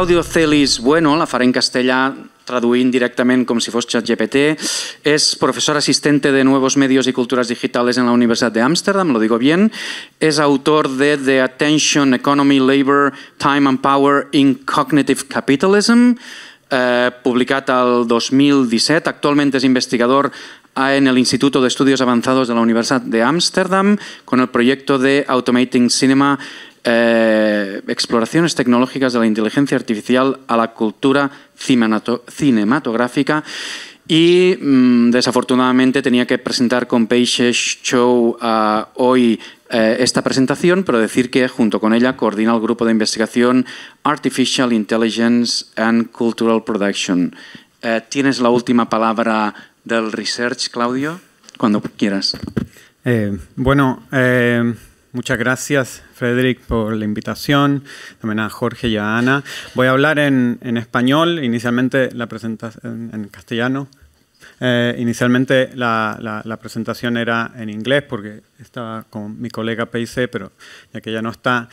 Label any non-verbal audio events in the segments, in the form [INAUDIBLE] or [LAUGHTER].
Claudio Celis Bueno, la faré en castellà traduint directament como si fos ChatGPT, es profesor asistente de Nuevos Medios y Culturas Digitales en la Universidad de Ámsterdam, lo digo bien, es autor de The Attention Economy, Labor, Time and Power in Cognitive Capitalism, publicada eh, publicat al 2017, Actualmente es investigador en el Instituto de Estudios Avanzados de la Universidad de Ámsterdam con el proyecto de Automating Cinema eh, exploraciones tecnológicas de la inteligencia artificial a la cultura cinematográfica y mm, desafortunadamente tenía que presentar con Peixe Show ah, hoy eh, esta presentación, pero decir que junto con ella coordina el grupo de investigación Artificial Intelligence and Cultural Production. Eh, ¿Tienes la última palabra del research, Claudio? Cuando quieras. bueno, Muchas gracias, Frederick, por la invitación. También a Jorge y a Ana. Voy a hablar en, español, inicialmente la presentación en castellano. Eh, inicialmente la, presentación era en inglés porque estaba con mi colega PIC, pero ya que ya no está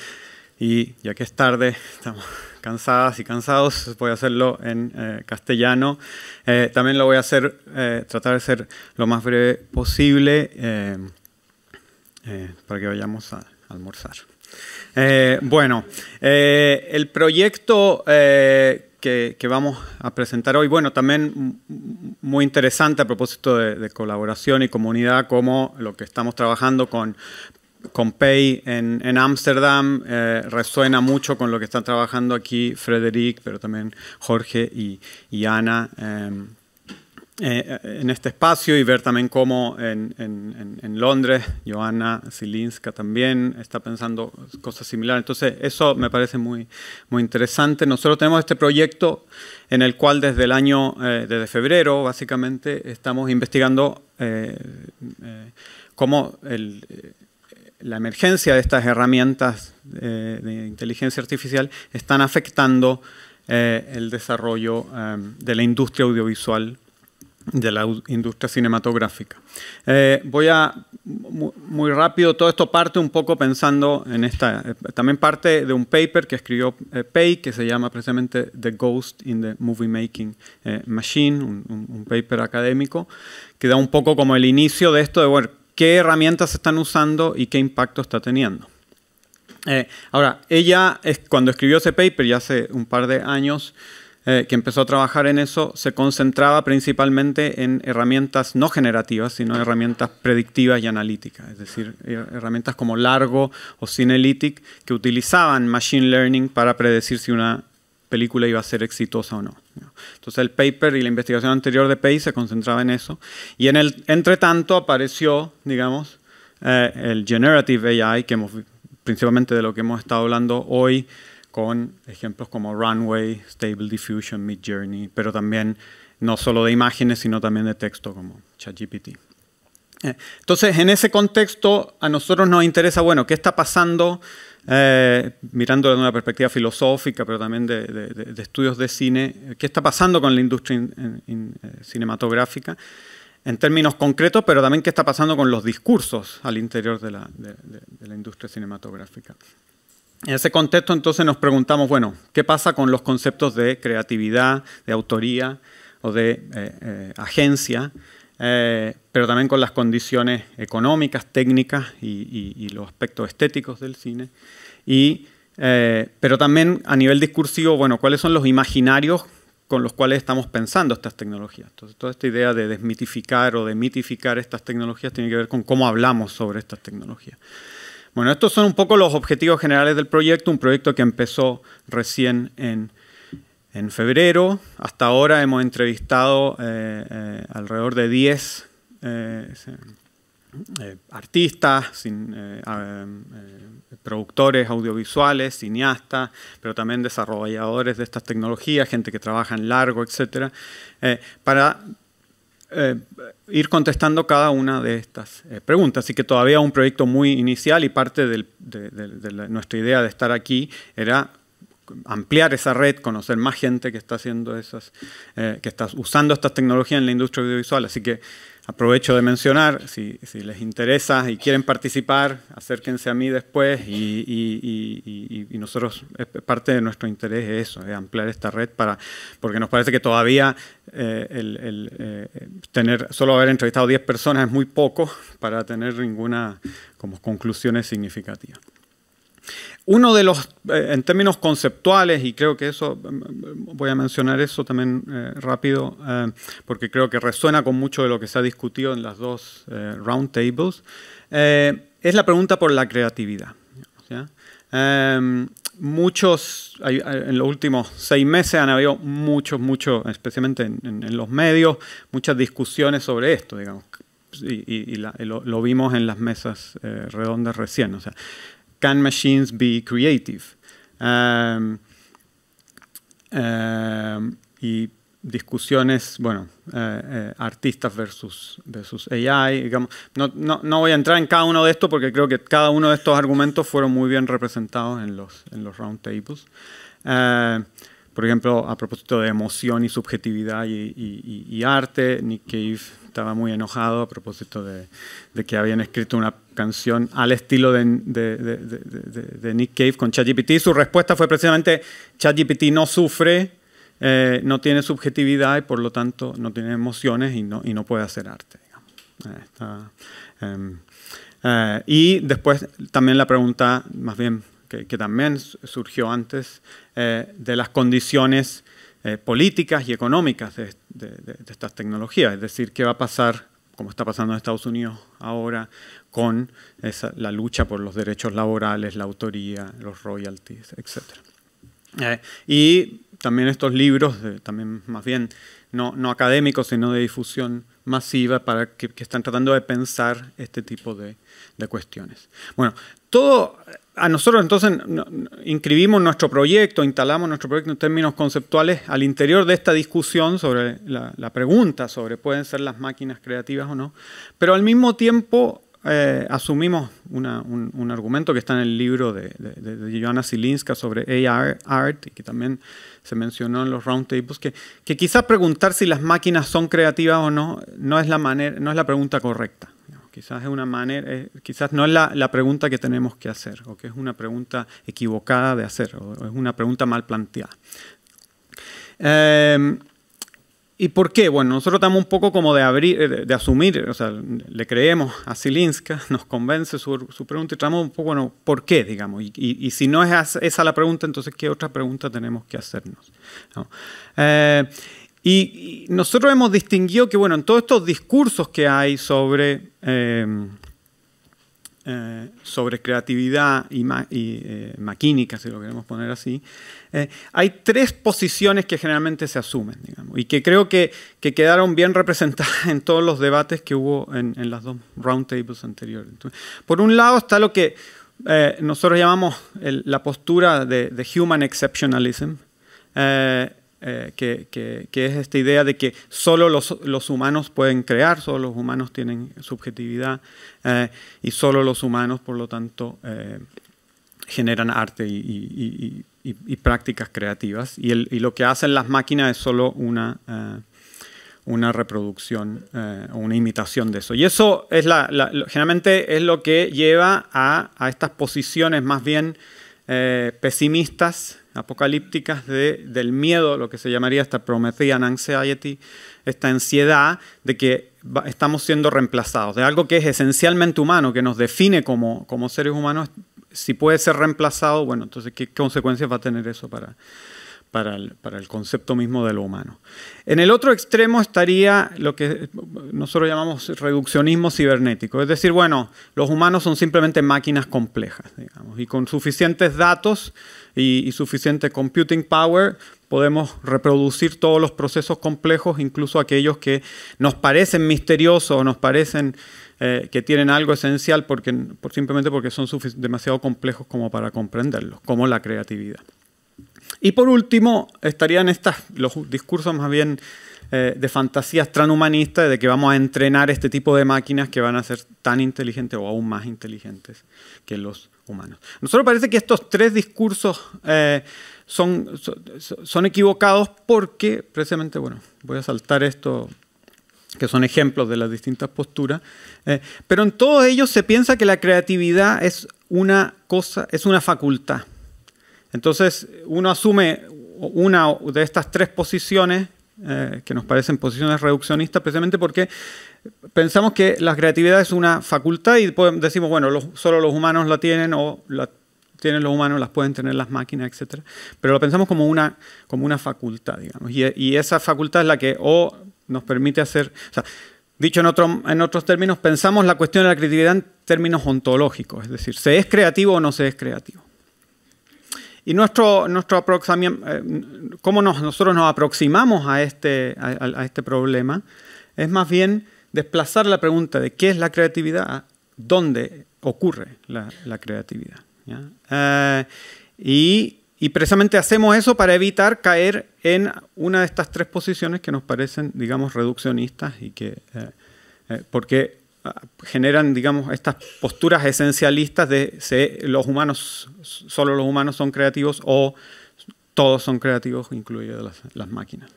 y ya que es tarde, estamos cansadas y cansados, voy a hacerlo en eh, castellano. Eh, también lo voy a hacer, tratar de ser lo más breve posible eh, para que vayamos a almorzar. Eh, bueno, eh, el proyecto que, vamos a presentar hoy, bueno, también muy interesante a propósito de, colaboración y comunidad, como lo que estamos trabajando con con Pay en Ámsterdam resuena mucho con lo que están trabajando aquí Frederic, pero también Jorge y, y Ana. Eh, eh, eh, en este espacio y ver también cómo en, Londres, Joana Silinska también está pensando cosas similares. Entonces, eso me parece muy, muy interesante. Nosotros tenemos este proyecto en el cual desde el año, eh, desde febrero, básicamente, estamos investigando cómo la emergencia de estas herramientas de inteligencia artificial están afectando el desarrollo de la industria audiovisual de la industria cinematográfica. Eh, voy a, muy, rápido, todo esto parte un poco pensando en esta, eh, también parte de un paper que escribió eh, Pei, que se llama precisamente The Ghost in the Movie Making Machine, un, paper académico, que da un poco como el inicio de esto de, bueno, qué herramientas están usando y qué impacto está teniendo. ahora, ella, es, cuando escribió ese paper, ya hace un par de años, eh, que empezó a trabajar en eso se concentraba principalmente en herramientas no generativas, sino herramientas predictivas y analíticas, es decir, eh, herramientas como Largo o Cinelytic que utilizaban Machine Learning para predecir si una película iba a ser exitosa o no. Entonces el paper y la investigación anterior de Pei se concentraba en eso. Y en el entretanto apareció, digamos, eh, el Generative AI, que principalmente de lo que hemos estado hablando hoy, con ejemplos como Runway, Stable Diffusion, Mid Journey, pero también no solo de imágenes, sino también de texto como ChatGPT. Eh, entonces, en ese contexto, a nosotros nos interesa, bueno, ¿qué está pasando? Eh, mirando desde una perspectiva filosófica, pero también de, estudios de cine, ¿qué está pasando con la industria eh, cinematográfica? En términos concretos, pero también qué está pasando con los discursos al interior de la industria cinematográfica. En ese contexto entonces nos preguntamos, bueno, ¿qué pasa con los conceptos de creatividad, de autoría o de eh, eh, agencia? Eh, pero también con las condiciones económicas, técnicas y, y los aspectos estéticos del cine. pero también a nivel discursivo, bueno, ¿cuáles son los imaginarios con los cuales estamos pensando estas tecnologías? Entonces, toda esta idea de desmitificar o de mitificar estas tecnologías tiene que ver con cómo hablamos sobre estas tecnologías. Bueno, estos son un poco los objetivos generales del proyecto, un proyecto que empezó recién en, febrero. Hasta ahora hemos entrevistado eh, eh, alrededor de 10 eh, artistas, productores audiovisuales, cineastas, pero también desarrolladores de estas tecnologías, gente que trabaja en largo, etc., para eh, ir contestando cada una de estas eh, preguntas. Así que todavía un proyecto muy inicial y parte de, nuestra idea de estar aquí era ampliar esa red, conocer más gente que está haciendo esas, eh, que está usando estas tecnologías en la industria audiovisual. Así que Aprovecho de mencionar, si, les interesa y quieren participar, acérquense a mí después y, nosotros, parte de nuestro interés es eso, es ampliar esta red para, porque nos parece que todavía eh, eh, tener, solo haber entrevistado 10 personas es muy poco para tener ninguna como conclusiones significativas. Uno de los, eh, en términos conceptuales, y creo que eso, voy a mencionar eso también eh, rápido, eh, porque creo que resuena con mucho de lo que se ha discutido en las dos roundtables, es la pregunta por la creatividad. Em, muchos, en los últimos seis meses han habido muchos, muchos, especialmente en, los medios, muchas discusiones sobre esto, digamos, y, lo, vimos en las mesas redondas recién. O sea, can machines be creative? Em, em, y discusiones, bueno, eh, eh, artistas versus, AI, digamos. No, voy a entrar en cada uno de estos porque creo que cada uno de estos argumentos fueron muy bien representados en los, en los roundtables. Eh, por ejemplo, a propósito de emoción y subjetividad y, arte, Nick Cave estaba muy enojado a propósito de, que habían escrito una canción al estilo de, Nick Cave con ChatGPT. Su respuesta fue precisamente, ChatGPT no sufre, eh, no tiene subjetividad y por lo tanto no tiene emociones y no, puede hacer arte. Eh, em, eh, y después también la pregunta, más bien que, también surgió antes, eh, de las condiciones eh, políticas y económicas de, estas tecnologías. Es decir, qué va a pasar, como está pasando en Estados Unidos ahora, con la lucha por los derechos laborales, la autoría, los royalties, etc. Eh, y también estos libros, también más bien no académicos, sino de difusión masiva para que, están tratando de pensar este tipo de, cuestiones. Bueno, todo a nosotros entonces inscribimos nuestro proyecto, instalamos nuestro proyecto en términos conceptuales al interior de esta discusión sobre la, la, pregunta sobre pueden ser las máquinas creativas o no, pero al mismo tiempo eh, asumimos un, argumento que está en el libro de, de, Silinska sobre AR art y que también se mencionó en los roundtables, que, quizás preguntar si las máquinas son creativas o no no es la, manera, no es la pregunta correcta. Quizás, es una manera, quizás no es la, pregunta que tenemos que hacer, o que es una pregunta equivocada de hacer, o, es una pregunta mal planteada. Eh, ¿Y por qué? Bueno, nosotros estamos un poco como de, abrir, eh, de asumir, o sea, le creemos a Silinska, [LAUGHS] nos convence su, pregunta y estamos un poco, bueno, ¿por qué, digamos? Y, si no es esa la pregunta, entonces, ¿qué otra pregunta tenemos que hacernos? Eh, y, nosotros hemos distinguido que, bueno, en todos estos discursos que hay sobre... Eh, eh, sobre creatividad y, y eh, maquínica, si lo queremos poner así, eh, hay tres posiciones que generalmente se asumen, digamos, y que creo que, quedaron bien representadas en todos los debates que hubo en, las dos roundtables anteriores. por un lado está lo que nosotros llamamos la postura de, human exceptionalism, eh, que, es esta idea de que solo los, humanos pueden crear, solo los humanos tienen subjetividad eh, y solo los humanos, por lo tanto, eh, generan arte y, prácticas creativas. Y, lo que hacen las máquinas es solo una, una reproducción o una imitación de eso. Y eso es la, generalmente es lo que lleva a estas posiciones más bien eh, pesimistas, apocalípticas del miedo, lo que se llamaría esta Promethean anxiety, esta ansiedad de que estamos siendo reemplazados, de algo que es esencialmente humano, que nos define como, como seres humanos, si puede ser reemplazado, bueno, entonces, ¿qué consecuencias va a tener eso para, para el, concepto mismo de lo humano. En el otro extremo estaría lo que nosotros llamamos reduccionismo cibernético, es decir, bueno, los humanos son simplemente máquinas complejas, digamos, y con suficientes datos y, suficiente computing power podemos reproducir todos los procesos complejos, incluso aquellos que nos parecen misteriosos, nos parecen eh, que tienen algo esencial, porque, por, simplemente porque son demasiado complejos como para comprenderlos, como la creatividad. Y por último, estarían estas, los discursos más bien eh, de fantasías transhumanistas, de que vamos a entrenar este tipo de máquinas que van a ser tan inteligentes o aún más inteligentes que los humanos. Nosotros parece que estos tres discursos eh, son, son, equivocados porque, precisamente, bueno, voy a saltar esto que son ejemplos de las distintas posturas, eh, pero en todos ellos se piensa que la creatividad es una cosa, es una facultad. Entonces, uno asume una de estas tres posiciones eh, que nos parecen posiciones reduccionistas, precisamente porque pensamos que la creatividad es una facultad y decimos, bueno, solo los humanos la tienen o la tienen los humanos, las pueden tener las máquinas, etc. Pero lo pensamos como una, como una facultad, digamos. Y, esa facultad es la que o nos permite hacer... O sea, Dicho en, otro, en, otros términos, pensamos la cuestión de la creatividad en términos ontológicos, es decir, ¿se es creativo o no se es creativo? Y nuestro, nuestro eh, cómo nosotros nos aproximamos a este, a, este problema es más bien desplazar la pregunta de qué es la creatividad, a dónde ocurre la, creatividad. Eh, y, precisamente hacemos eso para evitar caer en una de estas tres posiciones que nos parecen, digamos, reduccionistas y que... Eh, generan, digamos, estas posturas esencialistas de si los humanos, solo los humanos son creativos o todos son creativos, incluidas las, máquinas.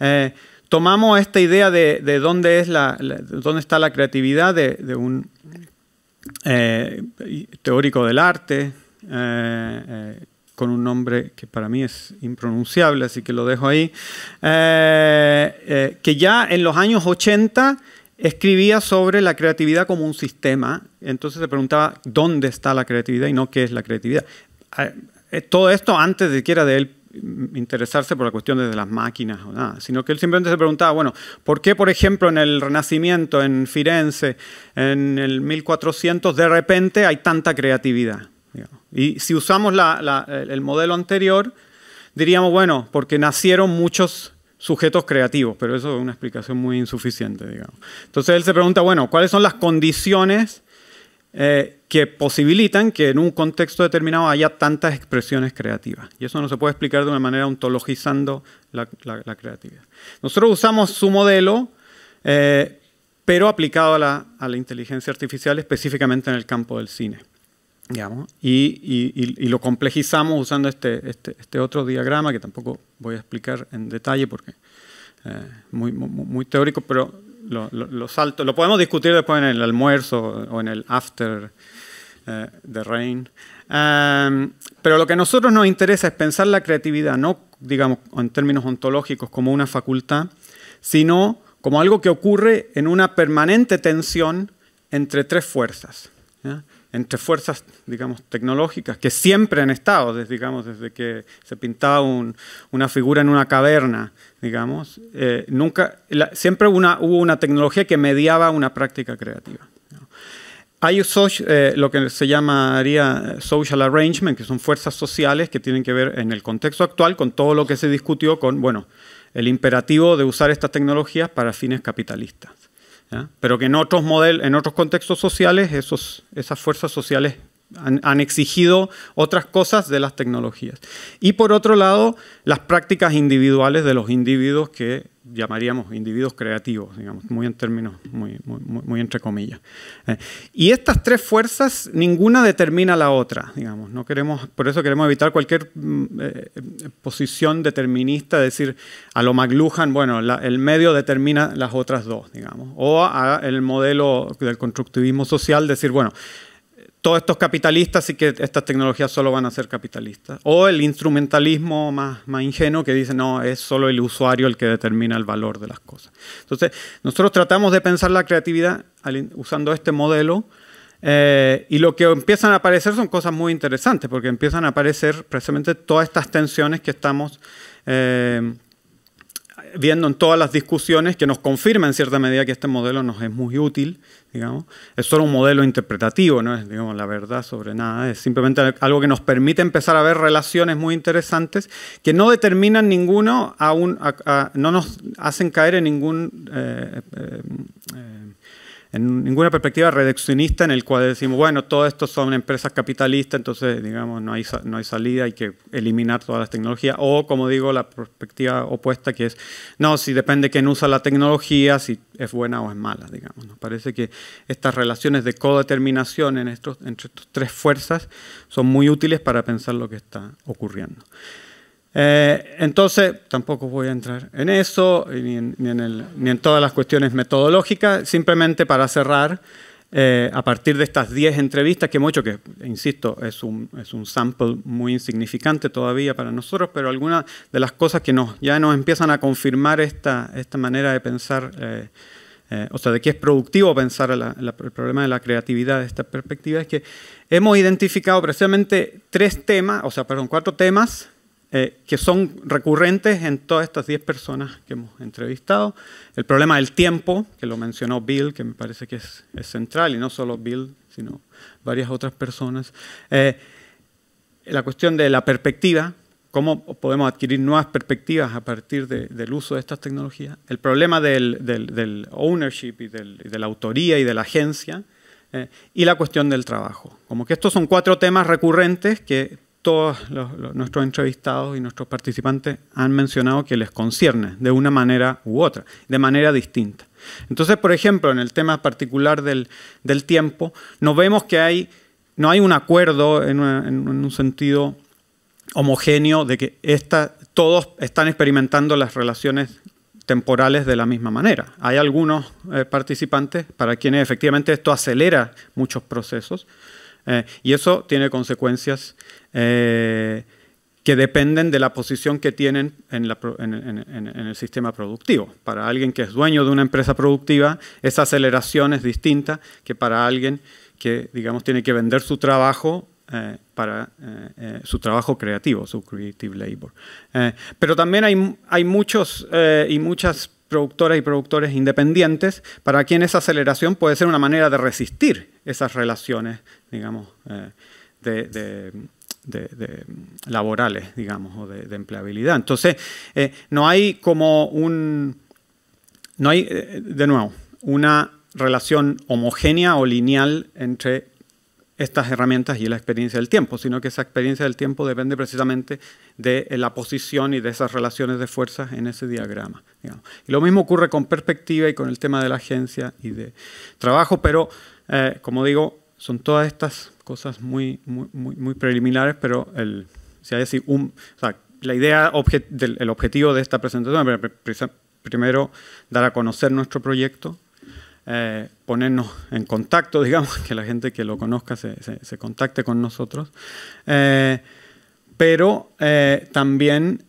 Eh, tomamos esta idea de, dónde, es la, dónde está la creatividad de, un eh, teórico del arte, eh, con un nombre que para mí es impronunciable, así que lo dejo ahí, que ya en los años 80 escribía sobre la creatividad como un sistema, entonces se preguntaba dónde está la creatividad y no qué es la creatividad. Ah, eh, todo esto antes de que de él interesarse por la cuestión de las máquinas o nada, sino que él simplemente se preguntaba, bueno, ¿por qué, por ejemplo, en el Renacimiento, en Firenze, en el 1400, de repente hay tanta creatividad? Y si usamos el modelo anterior, diríamos, bueno, porque nacieron muchos sujetos creativos, pero eso es una explicación muy insuficiente, digamos. Entonces él se pregunta, bueno, ¿cuáles son las condiciones eh, que posibilitan que en un contexto determinado haya tantas expresiones creativas? Y eso no se puede explicar de una manera ontologizando la, creatividad. Nosotros usamos su modelo, eh, pero aplicado a la inteligencia artificial específicamente en el campo del cine y, lo complejizamos usando este, este, este, otro diagrama que tampoco voy a explicar en detalle porque es eh, muy, teórico, pero lo, lo, salto. Lo podemos discutir después en el almuerzo o en el after eh, the de Rain. Em, pero lo que a nosotros nos interesa es pensar la creatividad, no digamos en términos ontológicos como una facultad, sino como algo que ocurre en una permanente tensión entre tres fuerzas entre fuerzas, digamos, tecnológicas que siempre han estado, desde, digamos, desde que se pintaba una figura en una caverna, digamos, eh, nunca, siempre hubo una tecnología que mediaba una práctica creativa. Hay eh, lo que se llamaría eh, social arrangement, que son fuerzas sociales que tienen que ver en el contexto actual con todo lo que se discutió con, bueno, el imperativo de usar estas tecnologías para fines capitalistas pero que en otros, modelos, en otros contextos sociales esas fuerzas sociales han, exigido otras cosas de las tecnologías. Y por otro lado, las prácticas individuales de los individuos que llamaríamos individuos creativos, digamos, muy en términos, muy, muy, entre comillas. Eh, y estas tres fuerzas, ninguna determina la otra, digamos, no queremos, por eso queremos evitar cualquier mm, eh, posición determinista, decir a lo McLuhan, bueno, el medio determina las otras dos, digamos, o el modelo del constructivismo social, decir, bueno, todos estos capitalistas y que estas tecnologías solo van a ser capitalistas. O el instrumentalismo más, ingenuo que dice, no, es solo el usuario el que determina el valor de las cosas. Entonces, nosotros tratamos de pensar la creatividad usando este modelo eh, y lo que empiezan a aparecer son cosas muy interesantes, porque empiezan a aparecer precisamente todas estas tensiones que estamos... Eh, viendo en todas las discusiones que nos confirma en cierta medida que este modelo nos es muy útil, digamos. Es solo un modelo interpretativo, no es digamos, la verdad sobre nada, es simplemente algo que nos permite empezar a ver relaciones muy interesantes que no determinan ninguno, no nos hacen caer en ningún... Eh, eh, eh, en ninguna perspectiva reduccionista en el cual decimos, bueno, todo esto son empresas capitalistas, entonces, digamos, no hay, no hay salida, hay que eliminar todas las tecnologías. O, como digo, la perspectiva opuesta que es, no, si depende quién usa la tecnología, si es buena o es mala, digamos. Nos parece que estas relaciones de codeterminación estos, entre estas tres fuerzas son muy útiles para pensar lo que está ocurriendo. Eh, entonces, tampoco voy a entrar en eso, ni en, todas las cuestiones metodológicas, simplemente para cerrar, eh, a partir de estas 10 entrevistas que hemos hecho, que insisto, es un, sample muy insignificante todavía para nosotros, pero algunas de las cosas que nos, ya nos empiezan a confirmar esta, manera de pensar, eh, o sea, de que es productivo pensar el problema de la creatividad de esta perspectiva, es que hemos identificado precisamente tres temas, o sea, perdón, cuatro temas eh, que son recurrentes en todas estas 10 personas que hemos entrevistado. El problema del tiempo, que lo mencionó Bill, que me parece que es, central, y no solo Bill, sino varias otras personas. Eh, la cuestión de la perspectiva, cómo podemos adquirir nuevas perspectivas a partir del uso de estas tecnologías. El problema del, ownership y, del, de la autoría y de la agencia. Eh, y la cuestión del trabajo. Como que estos son cuatro temas recurrentes que todos nuestros entrevistados y nuestros participantes han mencionado que les concierne de una manera u otra, de manera distinta. Entonces, por ejemplo, en el tema particular del, tiempo, nos vemos que hay, no hay un acuerdo en, un sentido homogéneo de que todos están experimentando las relaciones temporales de la misma manera. Hay algunos eh, participantes para quienes efectivamente esto acelera muchos procesos, eh, y eso tiene consecuencias eh, que dependen de la posición que tienen en, el sistema productivo. Para alguien que es dueño de una empresa productiva, esa aceleración es distinta que para alguien que, digamos, tiene que vender su trabajo eh, para su trabajo creativo, su creative labor. pero también hay, hay muchos y muchas productoras y productores independientes, para quien esa aceleración puede ser una manera de resistir esas relaciones, digamos, eh, de, laborales, digamos, o de, empleabilidad. Entonces, eh, no hay como un... No hay, eh, de nuevo, una relación homogénea o lineal entre estas herramientas y la experiencia del tiempo, sino que esa experiencia del tiempo depende precisamente de eh, la posición y de esas relaciones de fuerzas en ese diagrama. Y lo mismo ocurre con perspectiva y con el tema de la agencia y de trabajo, pero eh, como digo, son todas estas cosas muy, muy, muy, preliminares, pero el, si hay la idea, el objetivo de esta presentación, primero dar a conocer nuestro proyecto, eh, ponernos en contacto, [LAUGHS] digamos, que la gente que lo conozca se, contacte con nosotros. Eh, pero eh, también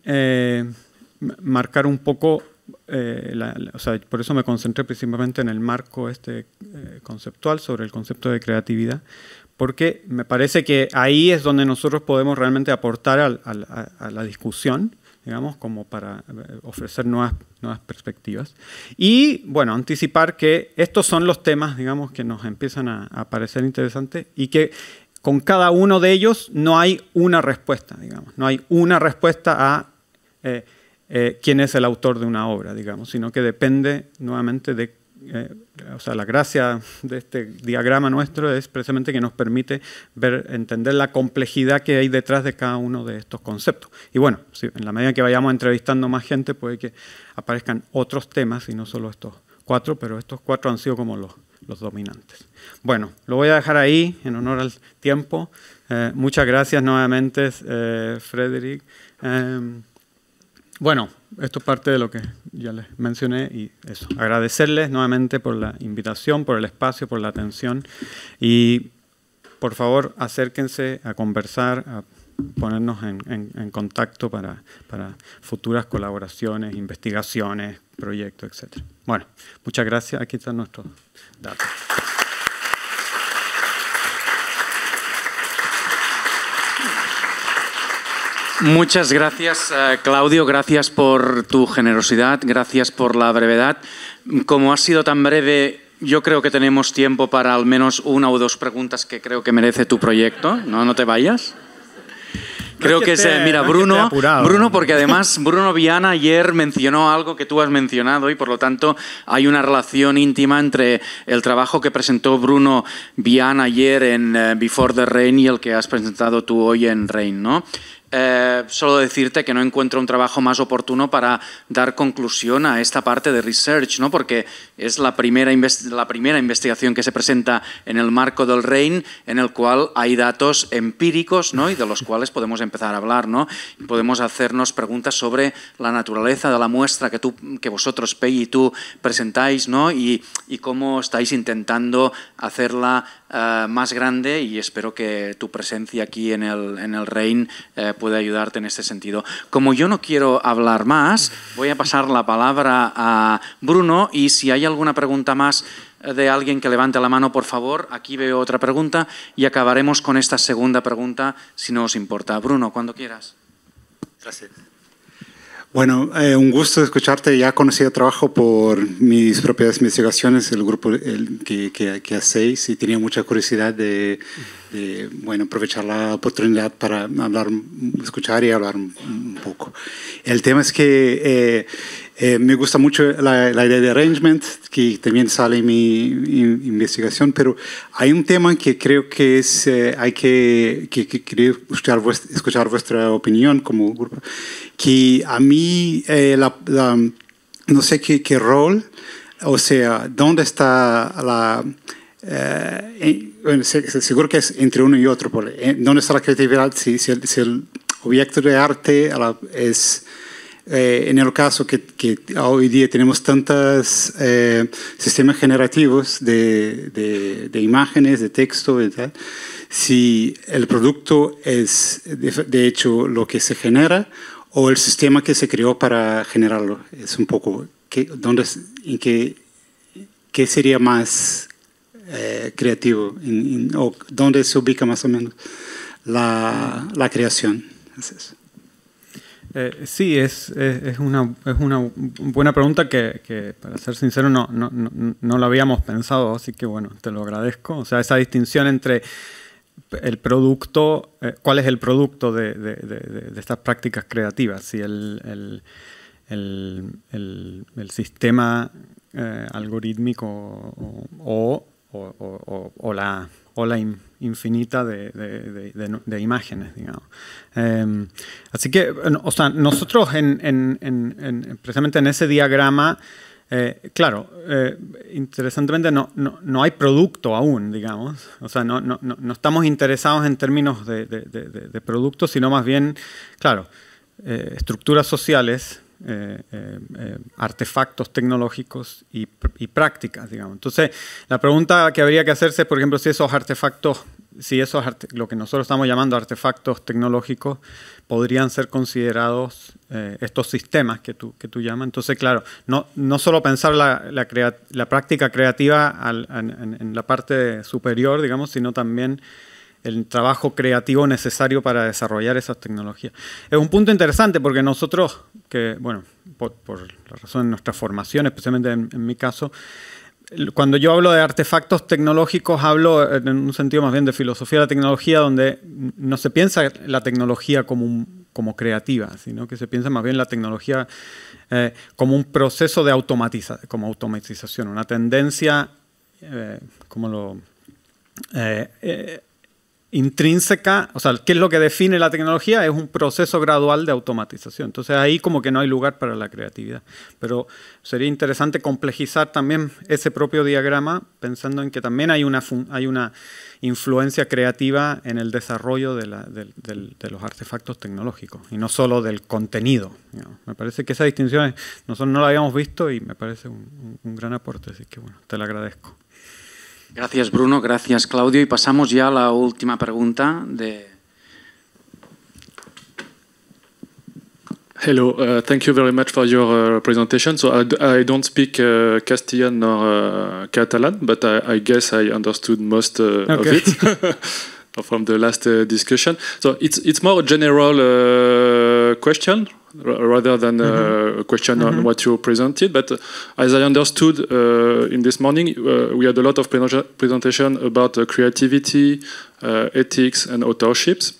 marcar un poco, o sea, por eso me concentré principalmente en el marco este conceptual sobre el concepto de creatividad, porque me parece que ahí es donde nosotros podemos realmente aportar a la discusión digamos, como para eh, ofrecer nuevas, nuevas perspectivas. Y, bueno, anticipar que estos son los temas, digamos, que nos empiezan a, parecer interesantes y que con cada uno de ellos no hay una respuesta, digamos, no hay una respuesta a eh, eh, quién es el autor de una obra, digamos, sino que depende nuevamente de eh, o sea, la gracia de este diagrama nuestro es precisamente que nos permite ver, entender la complejidad que hay detrás de cada uno de estos conceptos. Y bueno, en la medida que vayamos entrevistando más gente, puede que aparezcan otros temas y no solo estos cuatro, pero estos cuatro han sido como los, dominantes. Bueno, lo voy a dejar ahí en honor al tiempo. Eh, muchas gracias nuevamente, eh, Frederick. Eh, bueno, esto es parte de lo que ya les mencioné y eso. Agradecerles nuevamente por la invitación, por el espacio, por la atención y por favor acérquense a conversar, a ponernos en, contacto para, para, futuras colaboraciones, investigaciones, proyectos, etc. Bueno, muchas gracias. Aquí están nuestros datos. Muchas gracias, eh, Claudio. Gracias por tu generosidad. Gracias por la brevedad. Como ha sido tan breve, yo creo que tenemos tiempo para al menos una o dos preguntas que creo que merece tu proyecto. No, no te vayas. Creo que es, mira, Bruno, Bruno, porque además Bruno Viana ayer mencionó algo que tú has mencionado y por lo tanto hay una relación íntima entre el trabajo que presentó Bruno Viana ayer en eh, Before the Rain y el que has presentado tú hoy en Rain, ¿no? Eh, solo decirte que no encuentro un trabajo más oportuno para dar conclusión a esta parte de research, ¿no? porque es la primera, la primera investigación que se presenta en el marco del REIN, en el cual hay datos empíricos ¿no? y de los cuales podemos empezar a hablar. ¿no? podemos hacernos preguntas sobre la naturaleza de la muestra que, tú, que vosotros, Pei y tú, presentáis ¿no? y cómo estáis intentando hacerla eh, más grande y espero que tu presencia aquí en el, en el REIN eh, pueda ayudarte en este sentido. Como yo no quiero hablar más, voy a pasar la palabra a Bruno y si hay alguna pregunta más eh, de alguien que levante la mano, por favor. Aquí veo otra pregunta y acabaremos con esta segunda pregunta, si no os importa. Bruno, cuando quieras. Gracias. Bueno, eh, un gusto escucharte. Ya conocido trabajo por mis propias investigaciones, el grupo el, que, hacéis, y tenía mucha curiosidad de, bueno, aprovechar la oportunidad para hablar, escuchar y hablar un, poco. El tema es que eh, eh, me gusta mucho la, idea de arrangement, que también sale en mi investigación, pero hay un tema que creo que es, eh, hay que, escuchar, vuestra, opinión como grupo, que a mí eh, no sé qué, rol, o sea, dónde está la... seguro que es entre uno y otro, ¿dónde está la creatividad? Si, si el objeto de arte es eh, en el caso que, hoy día tenemos tantos eh, sistemas generativos de, imágenes, de texto, si el producto es de, hecho lo que se genera o el sistema que se creó para generarlo, es un poco ¿qué, dónde, en qué, sería más eh, creativo o dónde se ubica más o menos la, creación. Eh, sí, es, es, una, es, una, buena pregunta que, para ser sincero, no, no, no, lo habíamos pensado, así que bueno, te lo agradezco. O sea, esa distinción entre el producto, eh, cuál es el producto de, de, estas prácticas creativas, si el, el, el, sistema eh, algorítmico o, o la ola infinita de, imágenes, digamos. Em, así que, o sea, nosotros en, precisamente en ese diagrama, eh, claro, eh, interesantemente no, no, hay producto aún, digamos. O sea, no, estamos interesados en términos de, producto, sino más bien, claro, eh, estructuras sociales eh, eh, eh, artefactos tecnológicos y, prácticas, digamos. Entonces, la pregunta que habría que hacerse, por ejemplo, si esos artefactos, si esos lo que nosotros estamos llamando artefactos tecnológicos, podrían ser considerados estos sistemas que tú, que tú llamas. Entonces, claro, no, no solo pensar la, la, práctica creativa en, en, la parte superior, digamos, sino también el trabajo creativo necesario para desarrollar esas tecnologías. Es un punto interesante porque nosotros, que bueno, por, la razón de nuestra formación, especialmente en, mi caso, cuando yo hablo de artefactos tecnológicos, hablo en un sentido más bien de filosofía de la tecnología, donde no se piensa la tecnología como, como creativa, sino que se piensa más bien la tecnología eh, como un proceso de automatiza como automatización, una tendencia, eh, como lo... Eh, eh, intrínseca, o sea, ¿qué es lo que define la tecnología? Es un proceso gradual de automatización. Entonces ahí como que no hay lugar para la creatividad. Pero sería interesante complejizar también ese propio diagrama pensando en que también hay una, hay una influencia creativa en el desarrollo de, los artefactos tecnológicos y no solo del contenido. Me parece que esa distinción nosotros no la habíamos visto y me parece un, un gran aporte, así que bueno, te la agradezco. Gracias, Bruno. Gracias, Claudio. Y pasamos ya a la última pregunta de... Hello, uh, thank you very much for your uh, presentation. So I, I don't speak uh, Castilian nor uh, Catalan, but I, guess I understood most uh, of it. [LAUGHS] from the last uh, discussion. So it's it's more a general uh, question rather than mm -hmm. a question mm -hmm. on mm-hmm. what you presented. But as I understood in this morning, we had a lot of presentation about creativity, ethics, and authorships.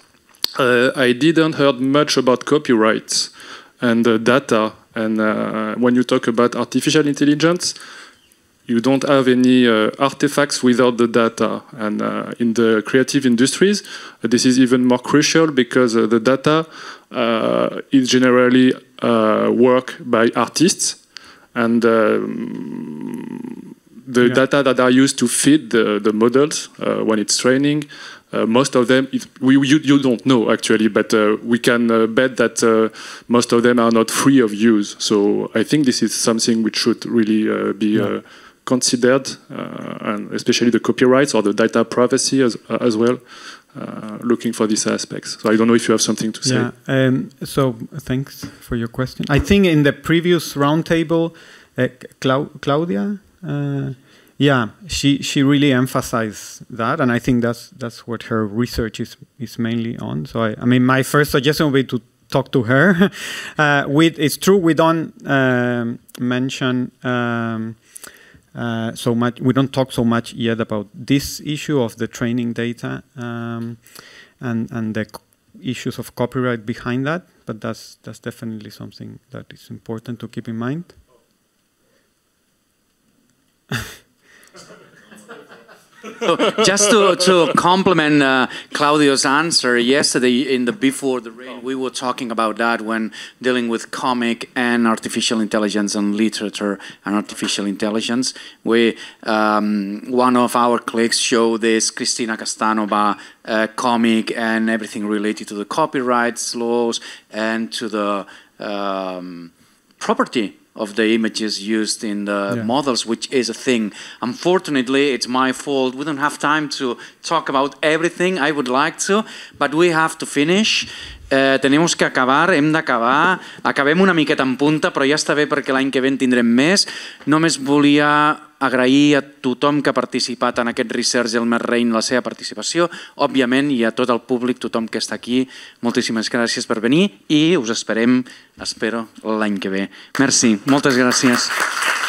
I didn't heard much about copyrights and data. And when you talk about artificial intelligence, you don't have any uh, artifacts without the data. And uh, in the creative industries, uh, this is even more crucial because uh, the data uh, is generally uh, work by artists. And um, the yeah. data that are used to feed the, the models when it's training, most of them, it, we, you, you, don't know actually, but we can bet that most of them are not free of use. So I think this is something which should really be yeah considered, uh, and especially the copyrights or the data privacy as, uh, as well, uh, looking for these aspects. So I don't know if you have something to say. Yeah, um, so thanks for your question. I think in the previous roundtable, Clau Claudia, yeah, she she really emphasized that, and I think that's that's what her research is is mainly on. So I, I mean, my first suggestion would be to talk to her. [LAUGHS] uh, we, it's true we don't um, mention. Um, uh, so much. We don't talk so much yet about this issue of the training data um, and and the issues of copyright behind that, but that's that's definitely something that is important to keep in mind. [LAUGHS] so just to, to complement uh, Claudio's answer, yesterday in the before the rain, we were talking about that when dealing with comic and artificial intelligence and literature and artificial intelligence. We um, one of our clicks showed this Christina Castanova uh, comic and everything related to the copyrights laws and to the um, property of the images used in the yeah. models, which is a thing. Unfortunately, it's my fault. We don't have time to talk about everything I would like to, but we have to finish. Eh, tenemos que acabar, hem d'acabar. Acabem una miqueta en punta, però ja està bé perquè l'any que ve en tindrem més. Només volia agrair a tothom que ha participat en aquest Research del Mer Reign la seva participació, òbviament, i a tot el públic, tothom que està aquí, moltíssimes gràcies per venir i us esperem, espero, l'any que ve. Merci, moltes gràcies.